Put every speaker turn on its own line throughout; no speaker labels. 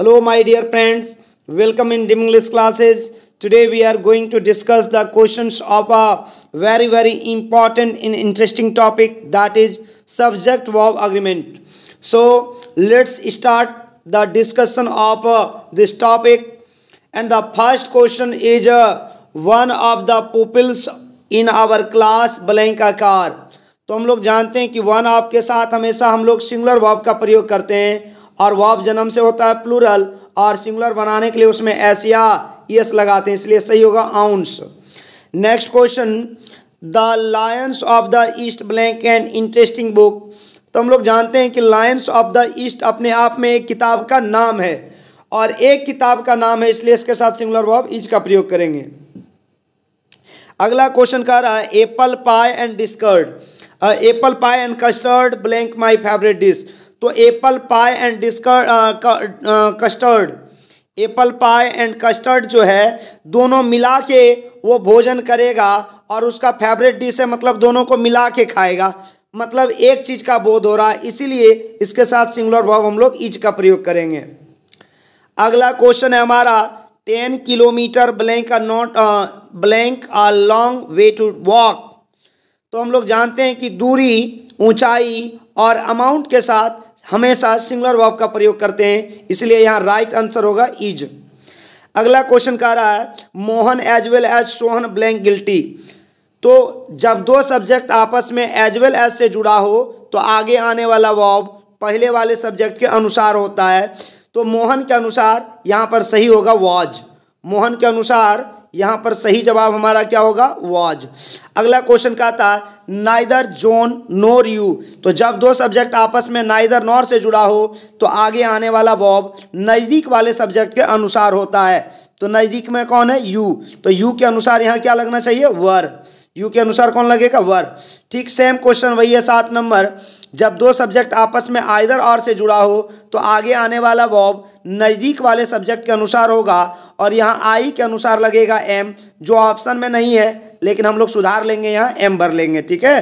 hello my dear friends welcome in Dim English classes today we are going to discuss the questions of a very very important in interesting topic that is subject वॉव agreement so let's start the discussion of this topic and the first question is one of the peoples in our class blank अकार तो हम लोग जानते हैं कि one of के साथ हमेशा हम लोग सिंगलर वॉव का प्रयोग करते हैं और वॉब जन्म से होता है प्लूरल और सिंगुलर बनाने के लिए उसमें एसिया एस e लगाते हैं इसलिए सही होगा आउंस next question the lions of the east blank and interesting book तो हम लोग जानते हैं कि लायंस ऑफ द ईस्ट अपने आप में एक किताब का नाम है और एक किताब का नाम है इसलिए इसके साथ सिंगुलर वॉब इज का प्रयोग करेंगे अगला क्वेश्चन कह रहा है apple pie and discard apple pie and custard blank my favourite dish तो apple pie and discard custard apple pie and custard जो है दोनों मिला के वो भोजन करेगा और उसका फेवरेट डिश है मतलब दोनों को मिला के खाएगा मतलब एक चीज का बोध हो रहा है इसीलिए इसके साथ सिंगुलर भाव हम लोग इज का प्रयोग करेंगे अगला क्वेश्चन है हमारा ten kilometre blank are not blank a long way to walk तो हम लोग जानते हैं कि दूरी ऊंचाई और अमाउंट के साथ हमेशा सिंगुलर वर्ब का प्रयोग करते हैं इसलिए यहाँ राइट आंसर होगा इज अगला क्वेश्चन कह रहा है Mohan as well as Sohan blank guilty तो जब दो सब्जेक्ट आपस में एज वेल एज से जुड़ा हो तो आगे आने वाला वॉब पहले वाले सब्जेक्ट के अनुसार होता है तो मोहन के अनुसार यहाँ पर सही होगा वॉज मोहन के अनुसार यहां पर सही जवाब हमारा क्या होगा वॉज अगला क्वेश्चन का था नाइदर जोन नोर यू तो जब दो सब्जेक्ट आपस में नाइदर नोर से जुड़ा हो तो आगे आने वाला वॉब नज़दीक वाले सब्जेक्ट के अनुसार होता है तो नज़दीक में कौन है यू तो यू के अनुसार यहाँ क्या लगना चाहिए वर यू के अनुसार कौन लगेगा वर ठीक सेम क्वेश्चन वही है सात नंबर जब दो सब्जेक्ट आपस में आइदर और से जुड़ा हो तो आगे आने वाला वॉब नज़दीक वाले सब्जेक्ट के अनुसार होगा और यहाँ आई के अनुसार लगेगा एम जो ऑप्शन में नहीं है लेकिन हम लोग सुधार लेंगे यहाँ एम भर लेंगे ठीक है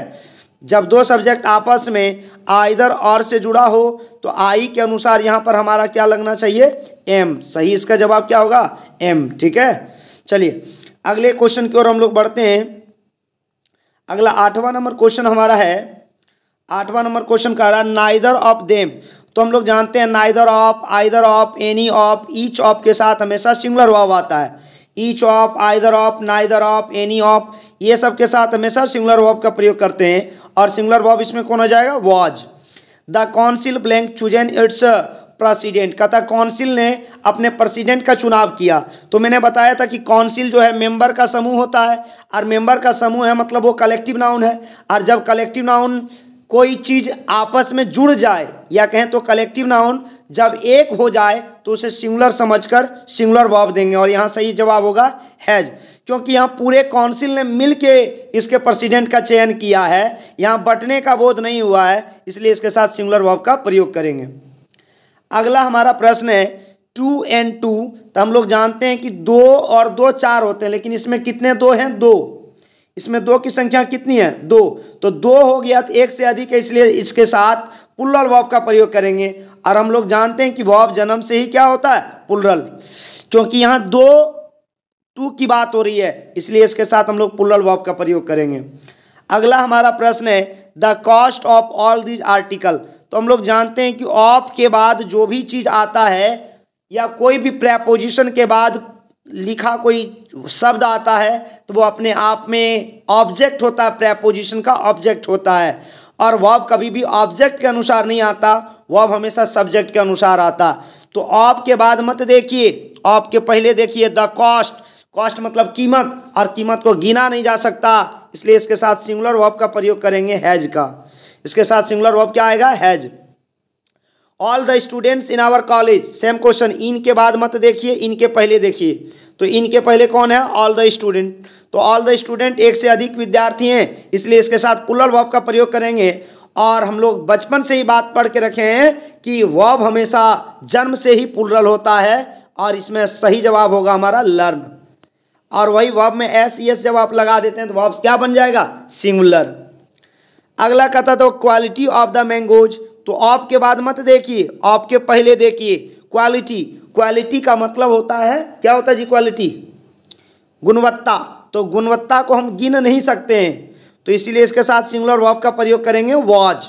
जब दो सब्जेक्ट आपस में आइधर और से जुड़ा हो तो आई के अनुसार यहाँ पर हमारा क्या लगना चाहिए एम सही इसका जवाब क्या होगा एम ठीक है चलिए अगले क्वेश्चन की ओर हम लोग बढ़ते हैं अगला आठवां नंबर क्वेश्चन हमारा है आठवां नंबर क्वेश्चन कह रहा है नाइदर ऑफ देम तो हम लोग जानते हैं neither of either of any of each of के साथ हमेशा सिंगुलर वाव आता है each of either of neither of any of ये सब के साथ हमेशा सिंगुलर वॉब का प्रयोग करते हैं और सिंगुलर वॉब इसमें कौन हो जाएगा was the council blank chosen its president का था कौंसिल ने अपने प्रेसिडेंट का चुनाव किया तो मैंने बताया था कि कौंसिल जो है मेंबर का समूह होता है और मेंबर का समूह है मतलब वो कलेक्टिव नाउन है और जब कलेक्टिव नाउन कोई चीज़ आपस में जुड़ जाए या कहें तो कलेक्टिव नाउन जब एक हो जाए तो उसे सिंगुलर समझकर सिंगुलर वर्ब देंगे और यहाँ सही जवाब होगा हैज क्योंकि यहाँ पूरे काउंसिल ने मिल के इसके प्रेसिडेंट का चयन किया है यहाँ बटने का बोध नहीं हुआ है इसलिए इसके साथ सिंगुलर वर्ब का प्रयोग करेंगे अगला हमारा प्रश्न है टू एंड टू तो हम लोग जानते हैं कि दो और दो चार होते हैं लेकिन इसमें कितने दो हैं दो इसमें दो की संख्या कितनी है दो तो दो हो गया तो एक से अधिक है इसलिए इसके साथ पुलरल वॉब का प्रयोग करेंगे और हम लोग जानते हैं कि वॉब जन्म से ही क्या होता है पुलरल क्योंकि यहाँ दो टू की बात हो रही है इसलिए इसके साथ हम लोग पुलरल वॉब का प्रयोग करेंगे अगला हमारा प्रश्न है the cost of all these article तो हम लोग जानते हैं कि ऑफ के बाद जो भी चीज़ आता है या कोई भी प्रेपोजिशन के बाद लिखा कोई शब्द आता है तो वो अपने आप में ऑब्जेक्ट होता है प्रेपोजिशन का ऑब्जेक्ट होता है और वॉब कभी भी ऑब्जेक्ट के अनुसार नहीं आता वॉब हमेशा सब्जेक्ट के अनुसार आता तो ऑब के बाद मत देखिए ऑब के पहले देखिए द कॉस्ट कॉस्ट मतलब कीमत और कीमत को गिना नहीं जा सकता इसलिए इसके साथ सिंगुलर वॉब का प्रयोग करेंगे हैज का इसके साथ सिंगुलर वॉब क्या आएगा has all the students in our college same question in के बाद मत देखिए इनके पहले देखिए तो इनके पहले कौन है ऑल द स्टूडेंट तो ऑल द स्टूडेंट एक से अधिक विद्यार्थी हैं इसलिए इसके साथ पुलर वॉब का प्रयोग करेंगे और हम लोग बचपन से ही बात पढ़ के रखे हैं कि वॉब हमेशा जन्म से ही पुलरल होता है और इसमें सही जवाब होगा हमारा लर्न और वही वॉब में एस एस जब आप लगा देते हैं तो वॉब क्या बन जाएगा सिंगुलर अगला कहता तो क्वालिटी ऑफ द मैंगोज तो ऑफ के बाद मत देखिए ऑफ के पहले देखिए क्वालिटी क्वालिटी का मतलब होता है क्या होता है जी क्वालिटी गुणवत्ता तो गुणवत्ता को हम गिन नहीं सकते हैं तो इसीलिए इसके साथ सिंगुलर वॉब का प्रयोग करेंगे वॉज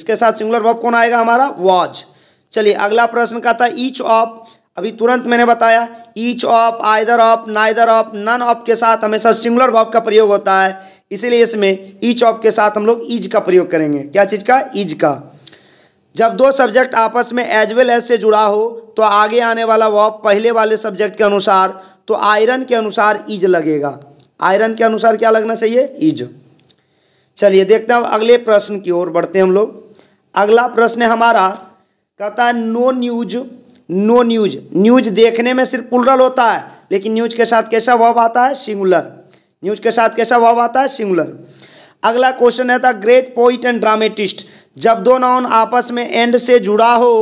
इसके साथ सिंगुलर वॉब कौन आएगा हमारा वॉज चलिए अगला प्रश्न का था ईच ऑफ अभी तुरंत मैंने बताया each of either of neither of none of के साथ हमेशा सिंगुलर वॉब का प्रयोग होता है इसीलिए इसमें ईच ऑफ के साथ हम लोग ईज का प्रयोग करेंगे क्या चीज़ का ईज का जब दो सब्जेक्ट आपस में एज वेल एज से जुड़ा हो तो आगे आने वाला वर्ब पहले वाले सब्जेक्ट के अनुसार तो आयरन के अनुसार इज लगेगा आयरन के अनुसार क्या लगना चाहिए इज चलिए देखते हैं अगले प्रश्न की ओर बढ़ते हैं हम लोग अगला प्रश्न है हमारा कहता है no news no news news देखने में सिर्फ पुलरल होता है लेकिन न्यूज के साथ कैसा वॉब आता है सिंगुलर न्यूज के साथ कैसा वॉब आता है सिंगुलर अगला क्वेश्चन है था ग्रेट पोइट एंड ड्रामेटिस्ट जब दो नाउन आपस में एंड से जुड़ा हो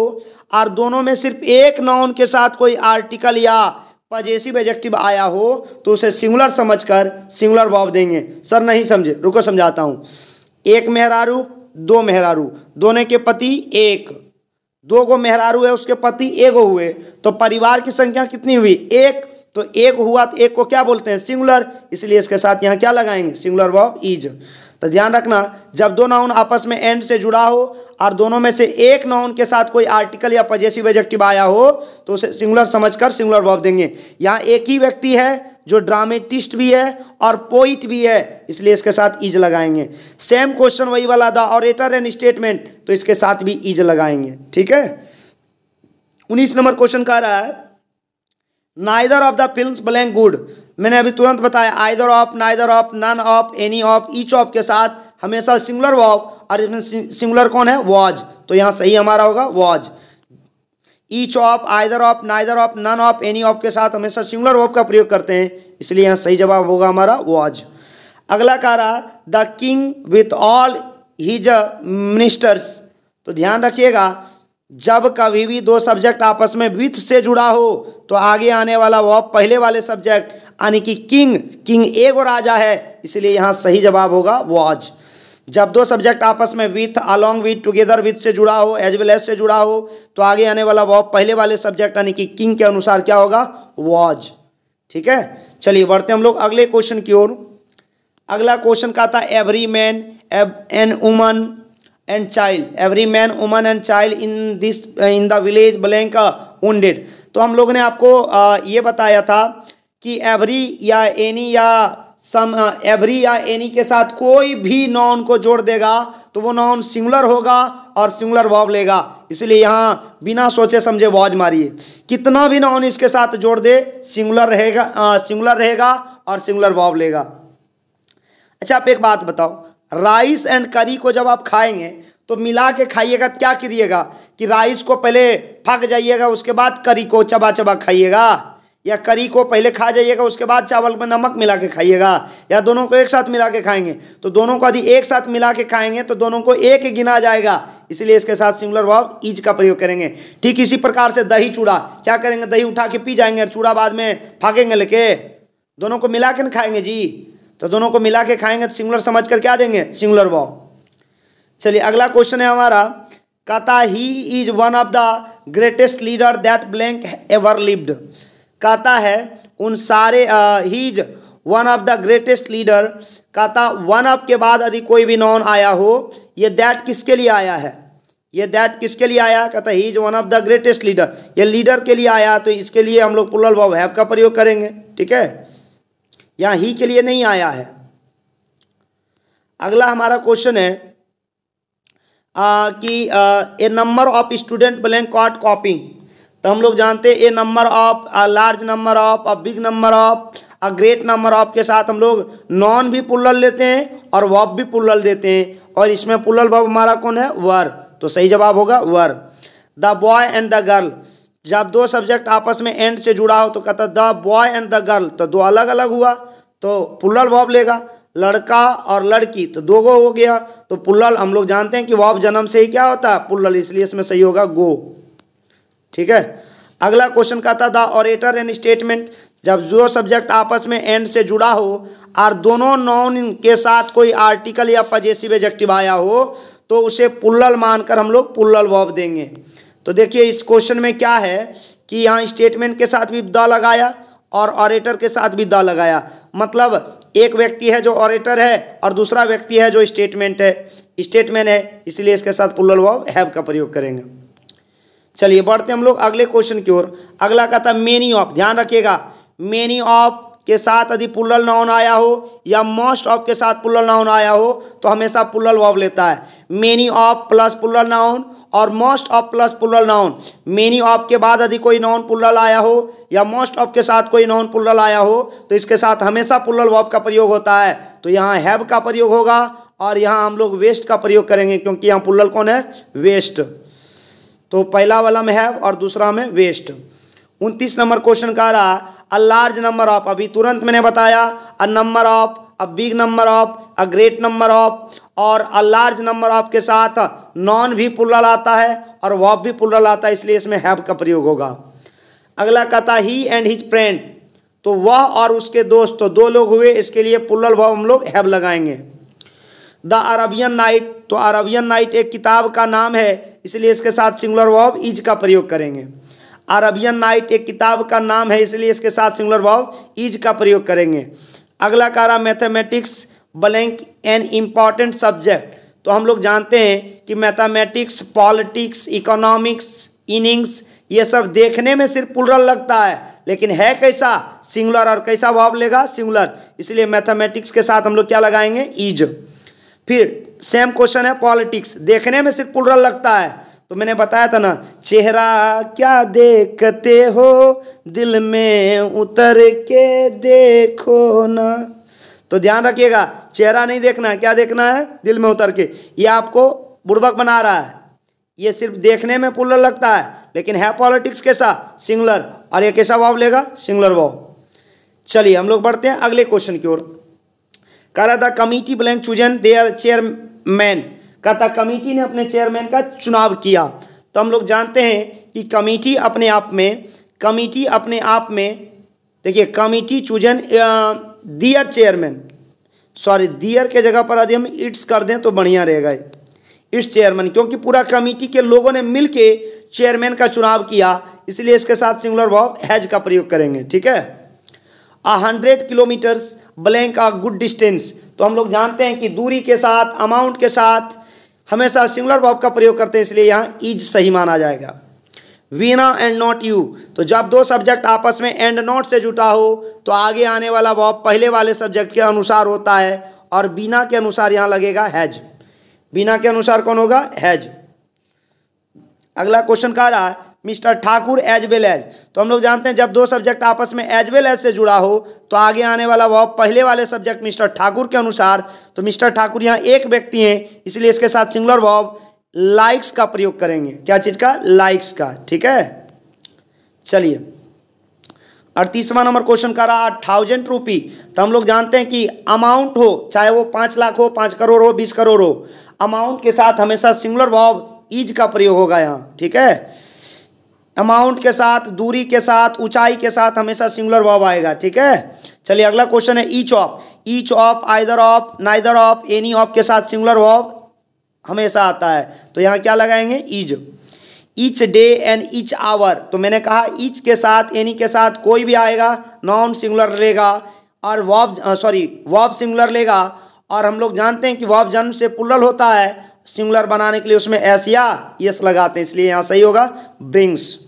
और दोनों में सिर्फ एक नाउन के साथ कोई आर्टिकल या पजेसिव एजेक्टिव आया हो तो उसे सिंगुलर समझकर सिंगुलर वॉब देंगे सर नहीं समझे रुको समझाता हूँ एक मेहरारू दो मेहरारू दोनों के पति एक दो गो मेहरारू है उसके पति एक हुए तो परिवार की संख्या कितनी हुई एक तो एक हुआ तो एक को क्या बोलते हैं सिंगुलर इसलिए इसके साथ यहाँ क्या लगाएंगे सिंगुलर वॉब इज तो ध्यान रखना जब दो नाउन आपस में एंड से जुड़ा हो और दोनों में से एक नाउन के साथ कोई आर्टिकल या पजेसिव एजेक्टिव आया हो तो उसे सिंगुलर समझकर सिंगुलर वर्ब देंगे यहाँ एक ही व्यक्ति है जो ड्रामेटिस्ट भी है और पोइट भी है इसलिए इसके साथ इज लगाएंगे सेम क्वेश्चन वही वाला था ऑरेटर एंड स्टेटमेंट तो इसके साथ भी इज लगाएंगे ठीक है उन्नीस नंबर क्वेश्चन कह रहा है neither of the film blank good मैंने अभी तुरंत बताया either of neither of none of any of each of के साथ हमेशा सिंगुलर वॉव और सिंगुलर कौन है वॉज तो यहाँ सही हमारा होगा was each of either of neither of none of any of के साथ हमेशा सिंगुलर वॉब का प्रयोग करते हैं इसलिए यहाँ सही जवाब होगा हमारा वॉज अगला कह रहा the king with all his ministers तो ध्यान रखिएगा जब कभी भी दो सब्जेक्ट आपस में विथ से जुड़ा हो तो आगे आने वाला वह पहले वाले सब्जेक्ट यानी कि किंग किंग एक और राजा है इसलिए यहां सही जवाब होगा वॉज जब दो सब्जेक्ट आपस में with along with together with से जुड़ा हो एज वेल एज से जुड़ा हो तो आगे आने वाला वह पहले वाले सब्जेक्ट यानी कि किंग के अनुसार क्या होगा वॉज ठीक है चलिए बढ़ते हम लोग अगले क्वेश्चन की ओर अगला क्वेश्चन का था एवरी मैन एव an woman and child every man woman and child in this in the village blank wed तो हम लोग ने आपको ये बताया था कि एवरी या एनी या सम एवरी या एनी के साथ कोई भी नॉन को जोड़ देगा तो वो नॉन सिंगुलर होगा और सिंगुलर वॉब लेगा इसलिए यहाँ बिना सोचे समझे वॉज मारिए कितना भी नॉन इसके साथ जोड़ दे सिंगुलर रहेगा सिंगुलर रहेगा और सिंगुलर वॉब लेगा अच्छा आप एक बात बताओ राइस एंड करी को जब आप खाएंगे तो मिला के खाइएगा क्या करिएगा कि राइस को पहले फक जाइएगा उसके बाद करी को चबा चबा खाइएगा या करी को पहले खा जाइएगा उसके बाद चावल में नमक मिला के खाइएगा या दोनों को एक साथ मिला के खाएंगे तो दोनों को यदि एक साथ मिला के खाएंगे तो दोनों को एक गिना जाएगा इसलिए इसके साथ सिंगुलर भाव ईज का प्रयोग करेंगे ठीक इसी प्रकार से दही चूड़ा क्या करेंगे दही उठा के पी जाएंगे और चूड़ा बाद में फाकेंगे लेके दोनों को मिला के खाएंगे जी तो दोनों को मिला के खाएंगे तो सिंगुलर समझ कर क्या देंगे सिंगुलर वॉ चलिए अगला क्वेश्चन है हमारा कहता he is one of the greatest leader that blank ever lived कहता है उन सारे he is one of the greatest leader कहता वन ऑफ के बाद यदि कोई भी नॉन आया हो ये दैट किसके लिए आया है ये दैट किसके लिए आया कहता he is one of the greatest leader ये लीडर के लिए आया तो इसके लिए हम लोग पुलल भाव हैव का प्रयोग करेंगे ठीक है यहाँ ही के लिए नहीं आया है अगला हमारा क्वेश्चन है आ, कि a number of student blank caught copying तो हम लोग जानते हैं a number of a large number of a big number of a great number of के साथ हम लोग नॉन भी पुलल लेते हैं और वॉप भी पुलल देते हैं और इसमें पुलल वॉप हमारा कौन है वर तो सही जवाब होगा were the boy and the girl जब दो सब्जेक्ट आपस में एंड से जुड़ा हो तो कहता the boy and the girl तो दो अलग अलग हुआ तो पुलर वॉब लेगा लड़का और लड़की तो दो गो हो गया तो पुलल हम लोग जानते हैं कि वॉब जन्म से ही क्या होता है पुलल इसलिए इसमें सही होगा गो ठीक है अगला क्वेश्चन कहता था ऑरेटर एंड स्टेटमेंट जब जो सब्जेक्ट आपस में एंड से जुड़ा हो और दोनों नॉन के साथ कोई आर्टिकल या पजेसिव एजेक्टिव आया हो तो उसे पुल्लल मानकर हम लोग पुल्लल वॉब देंगे तो देखिए इस क्वेश्चन में क्या है कि यहाँ स्टेटमेंट के साथ भी द लगाया और ऑरेटर के साथ भी द लगाया मतलब एक व्यक्ति है जो ऑरेटर है और दूसरा व्यक्ति है जो स्टेटमेंट है स्टेटमेंट है इसलिए इसके साथ पुलल वॉव हैव का प्रयोग करेंगे चलिए बढ़ते हम लोग अगले क्वेश्चन की ओर अगला कहता मेनी ऑफ ध्यान रखिएगा मेनी ऑफ के साथ यदि पुल्लल नाउन आया हो या मोस्ट ऑफ के साथ पुल्लल नाउन आया हो तो हमेशा पुल्लल वॉब लेता है many of plus plural noun और most of plus plural noun many of के बाद यदि कोई नाउन पुल्लल आया हो या मोस्ट ऑफ के साथ कोई नाउन पुल्लल आया हो तो इसके साथ हमेशा पुल्लल वॉब का प्रयोग होता है तो यहाँ हैव का प्रयोग होगा और यहाँ हम लोग वेस्ट का प्रयोग करेंगे क्योंकि यहाँ पुल्लल कौन है वेस्ट तो पहला वाला में हैव और दूसरा में वेस्ट उनतीस नंबर क्वेश्चन कह रहा अ लार्ज नंबर ऑफ अभी तुरंत मैंने बताया a number of a big number of a great number of और अ लार्ज नंबर ऑफ के साथ नॉन भी पुलरल आता है और वॉफ भी पुलरल आता है इसलिए इसमें हैव का प्रयोग होगा अगला कहता ही एंड हिज फ्रेंड तो वह और उसके दोस्त तो दो लोग हुए इसके लिए पुलरल भाव हम लोग हैव लगाएंगे द अरबियन नाइट तो अरबियन नाइट एक किताब का नाम है इसलिए इसके साथ सिंगुलर वॉब इज का प्रयोग करेंगे अरबियन नाइट एक किताब का नाम है इसलिए इसके साथ सिंगुलर भाव इज का प्रयोग करेंगे अगला कह रहा mathematics blank an important subject तो हम लोग जानते हैं कि मैथमेटिक्स पॉलिटिक्स इकोनॉमिक्स इनिंग्स ये सब देखने में सिर्फ पुलरल लगता है लेकिन है कैसा सिंगुलर और कैसा भाव लेगा सिंगुलर इसलिए मैथमेटिक्स के साथ हम लोग क्या लगाएंगे इज फिर सेम क्वेश्चन है पॉलिटिक्स देखने में सिर्फ पुलरल लगता है तो मैंने बताया था ना चेहरा क्या देखते हो दिल में उतर के देखो ना तो ध्यान रखिएगा चेहरा नहीं देखना है क्या देखना है दिल में उतर के ये आपको बुड़बक बना रहा है ये सिर्फ देखने में पुलर लगता है लेकिन है पॉलिटिक्स कैसा सिंगुलर और ये कैसा वाव लेगा सिंगुलर वाव चलिए हम लोग बढ़ते हैं अगले क्वेश्चन की ओर कह रहा था committee blank chosen their chairman कथा कमेटी ने अपने चेयरमैन का चुनाव किया तो हम लोग जानते हैं कि कमेटी अपने आप में कमेटी अपने आप में देखिए committee chosen their chairman sorry their के जगह पर यदि हम इट्स कर दें तो बढ़िया रहेगा इट्स चेयरमैन क्योंकि पूरा कमेटी के लोगों ने मिल चेयरमैन का चुनाव किया इसलिए इसके साथ सिंगुलर भाव हैज का प्रयोग करेंगे ठीक है a hundred kilometres blank a good distance तो हम लोग जानते हैं कि दूरी के साथ अमाउंट के साथ हमेशा सिंगुलर वर्ब का प्रयोग करते हैं इसलिए यहाँ इज सही माना जाएगा वीना एंड नॉट यू तो जब दो सब्जेक्ट आपस में एंड नॉट से जुटा हो तो आगे आने वाला वर्ब पहले वाले सब्जेक्ट के अनुसार होता है और बिना के अनुसार यहाँ लगेगा हैज बिना के अनुसार कौन होगा हैज अगला क्वेश्चन कह रहा है mister Thakur as well as तो हम लोग जानते हैं जब दो सब्जेक्ट आपस में एज वेल एज से जुड़ा हो तो आगे आने वाला वह पहले वाले सब्जेक्ट मिस्टर ठाकुर के अनुसार तो मिस्टर ठाकुर यहाँ एक व्यक्ति हैं इसलिए इसके साथ सिंगुलर वॉब लाइक्स का प्रयोग करेंगे क्या चीज़ का लाइक्स का ठीक है चलिए तीसवा नंबर क्वेश्चन का रहा थाउजेंड रुपी तो हम लोग जानते हैं कि अमाउंट हो चाहे वो पांच लाख हो पांच करोड़ हो बीस करोड़ हो अमाउंट के साथ हमेशा सिंगुलर वॉब ईज का प्रयोग होगा यहाँ ठीक है अमाउंट के साथ दूरी के साथ ऊंचाई के साथ हमेशा सिंगुलर वर्ब आएगा ठीक है चलिए अगला क्वेश्चन है each of each of either of neither of any of के साथ सिंगुलर वर्ब हमेशा आता है तो यहाँ क्या लगाएंगे is each day and each hour तो मैंने कहा ईच के साथ एनी के साथ कोई भी आएगा नॉन सिंगुलर लेगा और वॉब सॉरी वॉब सिंगुलर लेगा और हम लोग जानते हैं कि वॉब जन्म से पुलल होता है सिंगुलर बनाने के लिए उसमें एस या यस लगाते हैं इसलिए यहाँ सही होगा brings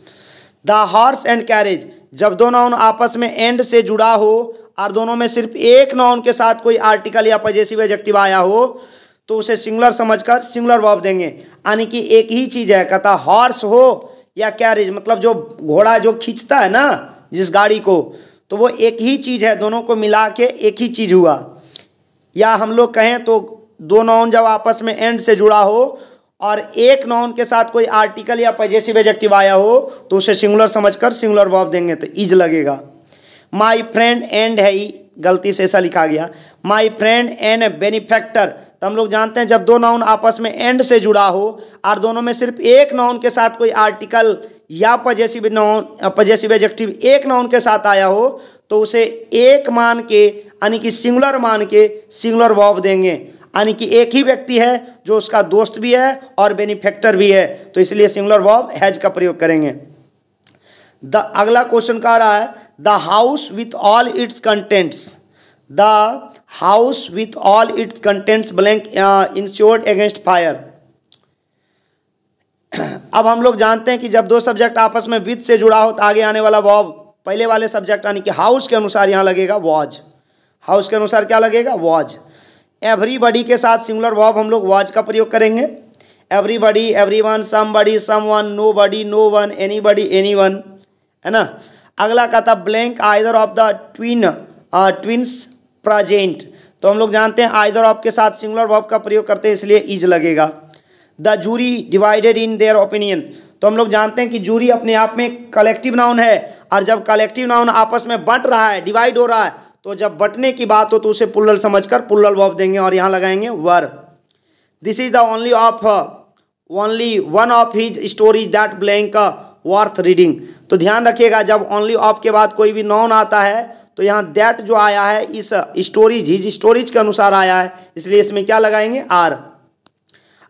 the horse and carriage जब दो नाउन आपस में एंड से जुड़ा हो और दोनों में सिर्फ एक नाउन के साथ कोई आर्टिकल या पजेसिव एजेक्टिव आया हो तो उसे सिंगुलर समझकर सिंगुलर वर्ब देंगे यानी कि एक ही चीज़ है कहता हॉर्स हो या कैरेज मतलब जो घोड़ा जो खींचता है ना जिस गाड़ी को तो वो एक ही चीज़ है दोनों को मिला के एक ही चीज़ हुआ या हम लोग कहें तो दो नाउन जब आपस में एंड से जुड़ा हो और एक नाउन के साथ कोई आर्टिकल या पजेसिव एजेक्टिव आया हो तो उसे सिंगुलर समझकर सिंगुलर वर्ब देंगे तो इज लगेगा माई फ्रेंड एंड है ही गलती से ऐसा लिखा गया माई फ्रेंड एंड बेनिफैक्टर तो हम लोग जानते हैं जब दो नाउन आपस में एंड से जुड़ा हो और दोनों में सिर्फ एक नाउन के साथ कोई आर्टिकल या पजेसिव नाउन पजेसिव एजेक्टिव एक नाउन के साथ आया हो तो उसे एक मान के यानी कि सिंगुलर मान के सिंगुलर वर्ब देंगे यानी कि एक ही व्यक्ति है जो उसका दोस्त भी है और बेनिफेक्टर भी है तो इसलिए सिंगुलर वॉब हैज का प्रयोग करेंगे द अगला क्वेश्चन कह रहा है the house with all its contents the house with all its contents blank insured against fire अब हम लोग जानते हैं कि जब दो सब्जेक्ट आपस में विथ से जुड़ा हो तो आगे आने वाला वॉब पहले वाले सब्जेक्ट यानी कि हाउस के अनुसार यहां लगेगा वॉज हाउस के अनुसार क्या लगेगा वॉज एवरीबडी के साथ सिंगुलर वॉब हम लोग वॉज का प्रयोग करेंगे everybody everyone somebody someone nobody no one anybody anyone है ना अगला का था blank either of the twin twins present तो हम लोग जानते हैं आइदर ऑफ के साथ सिंगुलर वॉब का प्रयोग करते हैं इसलिए इज लगेगा the jury divided in their opinion तो हम लोग जानते हैं कि जूरी अपने आप में कलेक्टिव नाउन है और जब कलेक्टिव नाउन आपस में बंट रहा है डिवाइड हो रहा है तो जब बटने की बात हो तो उसे पुल्लल समझकर पुल्लल वर्ब देंगे और यहाँ लगाएंगे were this is the only of only one of his stories that blank worth reading तो ध्यान रखिएगा जब ओनली ऑफ के बाद कोई भी नॉन आता है तो यहाँ दैट जो आया है इस स्टोरीज हिज स्टोरीज के अनुसार आया है इसलिए इसमें क्या लगाएंगे आर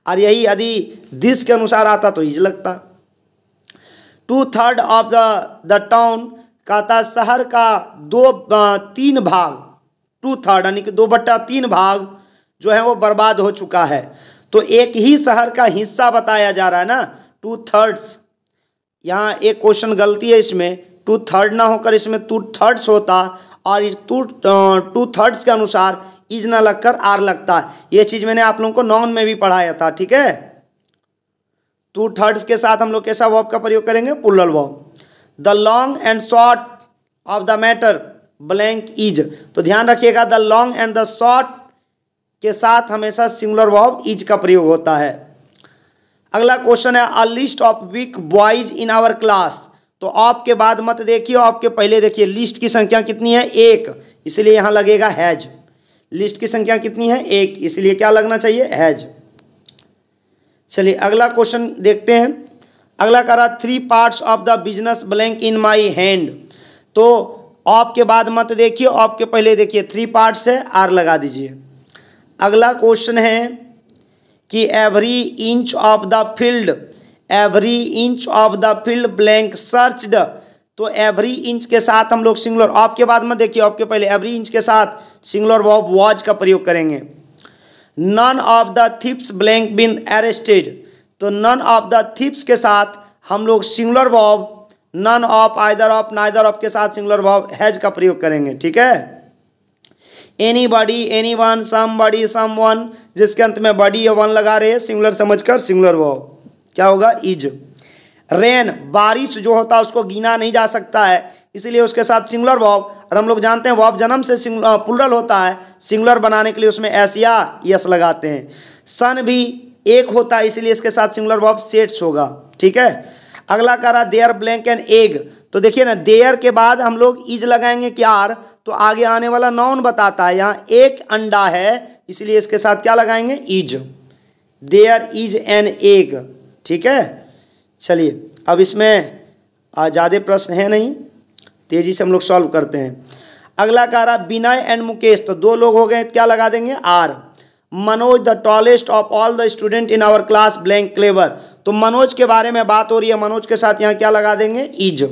और यही यदि दिस के अनुसार आता तो इज लगता two third of the the town कहता है शहर का दो तीन भाग टू थर्ड यानी कि दो बट्टा तीन भाग जो है वो बर्बाद हो चुका है तो एक ही शहर का हिस्सा बताया जा रहा है ना टू थर्ड्स यहाँ एक क्वेश्चन गलती है इसमें टू थर्ड ना होकर इसमें टू थर्ड्स होता और टू टू थर्ड्स के अनुसार इज ना लगकर आर लगता है ये चीज़ मैंने आप लोगों को नॉन में भी पढ़ाया था ठीक है टू थर्ड्स के साथ हम लोग कैसा वॉब का प्रयोग करेंगे plural verb the long and short of the matter blank is तो ध्यान रखिएगा the long and the short के साथ हमेशा सिंगुलर वॉब इज का प्रयोग होता है अगला क्वेश्चन है a list of weak boys in our class तो आपके बाद मत देखिए आपके पहले देखिए लिस्ट की संख्या कितनी है एक इसलिए यहां लगेगा हैज लिस्ट की संख्या कितनी है एक इसलिए क्या लगना चाहिए हैज चलिए अगला क्वेश्चन देखते हैं अगला कह रहा three parts of the business blank in my hand तो ऑफ के बाद मत देखिए ऑफ के पहले देखिए थ्री पार्ट्स है आर लगा दीजिए अगला क्वेश्चन है कि every inch of the field every inch of the field blank searched तो एवरी इंच के साथ हम लोग सिंगलर ऑफ के बाद मत देखिए ऑफ के पहले एवरी इंच के साथ सिंगलर वॉब वॉज का प्रयोग करेंगे none of the thieves blank been arrested तो नन ऑफ द थिप्स के साथ हम लोग singular verb none of either of neither of के साथ सिंगुलर वॉब हैज का प्रयोग करेंगे ठीक है anybody anyone somebody someone जिसके अंत में बॉडी या वन लगा रहे हैं सिंगुलर समझकर सिंगुलर वॉब क्या होगा इज रेन बारिश जो होता है उसको गिना नहीं जा सकता है इसीलिए उसके साथ सिंगुलर वॉब और हम लोग जानते हैं वॉब जन्म से प्लुरल होता है सिंगुलर बनाने के लिए उसमें एस या यस e लगाते हैं सन भी एक होता है इसलिए इसके साथ सिंगुलर वर्ब सेट्स होगा ठीक है अगला कह रहा देयर ब्लैंक एंड एग तो देखिए ना देयर के बाद हम लोग इज लगाएंगे कि आर तो आगे आने वाला नॉन बताता है यहाँ एक अंडा है इसलिए इसके साथ क्या लगाएंगे is there is an egg ठीक है चलिए अब इसमें ज़्यादा प्रश्न है नहीं तेज़ी से हम लोग सॉल्व करते हैं अगला कह रहा एंड मुकेश तो दो लोग हो गए क्या लगा देंगे are Manoj the tallest of all the student in our class blank clever तो मनोज के बारे में बात हो रही है मनोज के साथ यहाँ क्या लगा देंगे is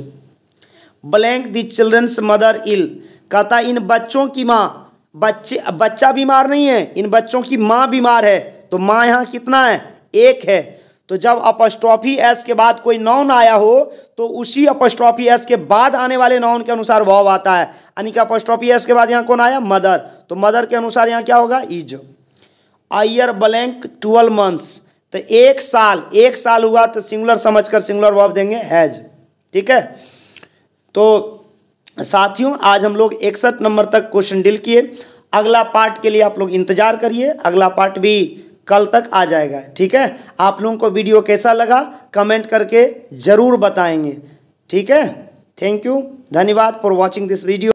blank the children's mother ill कहता इन बच्चों की माँ बच्चे बच्चा बीमार नहीं है इन बच्चों की माँ बीमार है तो माँ यहाँ कितना है एक है तो जब अपस्ट्रॉफी एस के बाद कोई नाउन आया हो तो उसी अपस्ट्रॉफी एस के बाद आने वाले नाउन के अनुसार वॉव आता है यानी कि अपस्ट्रॉफी एस के बाद यहाँ कौन आया मदर तो मदर के अनुसार यहाँ क्या होगा is year blank twelve months तो एक साल एक साल हुआ तो सिंगुलर समझकर सिंगुलर वर्ब देंगे हैज ठीक है तो साथियों आज हम लोग इकसठ नंबर तक क्वेश्चन डील किए अगला पार्ट के लिए आप लोग इंतजार करिए अगला पार्ट भी कल तक आ जाएगा ठीक है आप लोगों को वीडियो कैसा लगा कमेंट करके ज़रूर बताएंगे ठीक है थैंक यू धन्यवाद फॉर वॉचिंग दिस वीडियो